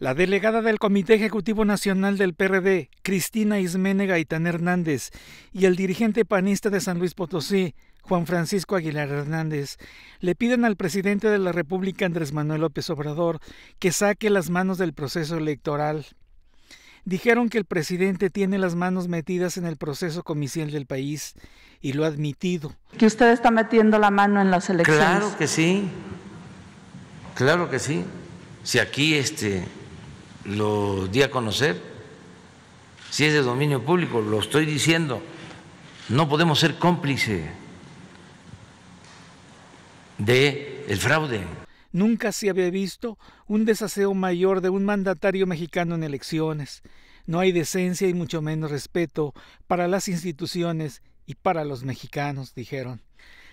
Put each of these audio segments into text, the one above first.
La delegada del Comité Ejecutivo Nacional del PRD, Cristina Ismene Gaitán Hernández, y el dirigente panista de San Luis Potosí, Juan Francisco Aguilar Hernández, le piden al presidente de la República, Andrés Manuel López Obrador, que saque las manos del proceso electoral. Dijeron que el presidente tiene las manos metidas en el proceso comicial del país y lo ha admitido. Que usted está metiendo la mano en las elecciones. Claro que sí. Claro que sí. Si aquí este lo di a conocer, si es de dominio público, lo estoy diciendo, no podemos ser cómplice de el fraude. Nunca se había visto un desaseo mayor de un mandatario mexicano en elecciones. No hay decencia y mucho menos respeto para las instituciones y para los mexicanos, dijeron.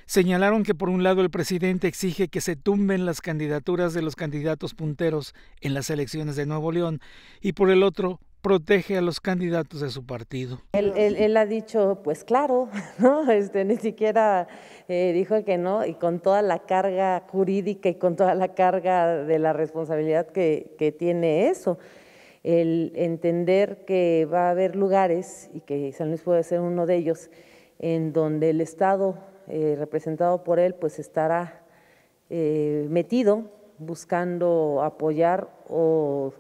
Señalaron que por un lado el presidente exige que se tumben las candidaturas de los candidatos punteros en las elecciones de Nuevo León y por el otro protege a los candidatos de su partido. Él, ha dicho, pues claro, ¿no? este, ni siquiera eh, dijo que no, y con toda la carga jurídica y con toda la carga de la responsabilidad que, que tiene eso. El entender que va a haber lugares, y que San Luis puede ser uno de ellos, en donde el Estado, eh, representado por él, pues estará eh, metido buscando apoyar o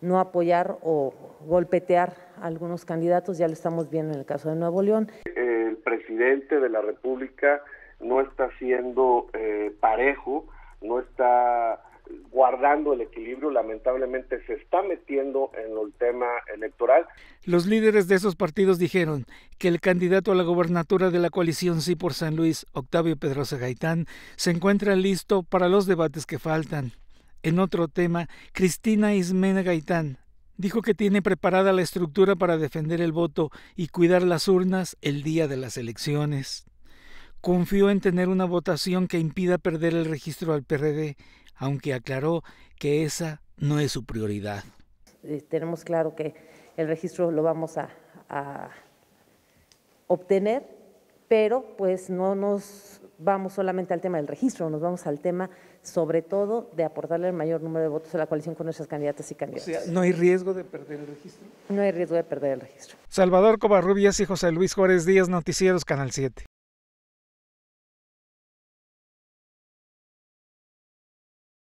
no apoyar o golpetear a algunos candidatos, ya lo estamos viendo en el caso de Nuevo León. El presidente de la República no está siendo eh, parejo el equilibrio, lamentablemente se está metiendo en el tema electoral. Los líderes de esos partidos dijeron que el candidato a la gobernatura de la coalición Sí por San Luis, Octavio Pedrosa Gaitán, se encuentra listo para los debates que faltan. En otro tema, Cristina Ismena Gaitán, Dijo que tiene preparada la estructura para defender el voto y cuidar las urnas el día de las elecciones. Confió en tener una votación que impida perder el registro al PRD aunque aclaró que esa no es su prioridad. Eh, tenemos claro que el registro lo vamos a, obtener, pero pues no nos vamos solamente al tema del registro, nos vamos al tema sobre todo de aportarle el mayor número de votos a la coalición con nuestras candidatas y candidatas. ¿no hay riesgo de perder el registro? No hay riesgo de perder el registro. Salvador Covarrubias y José Luis Juárez Díaz, Noticieros, Canal 7.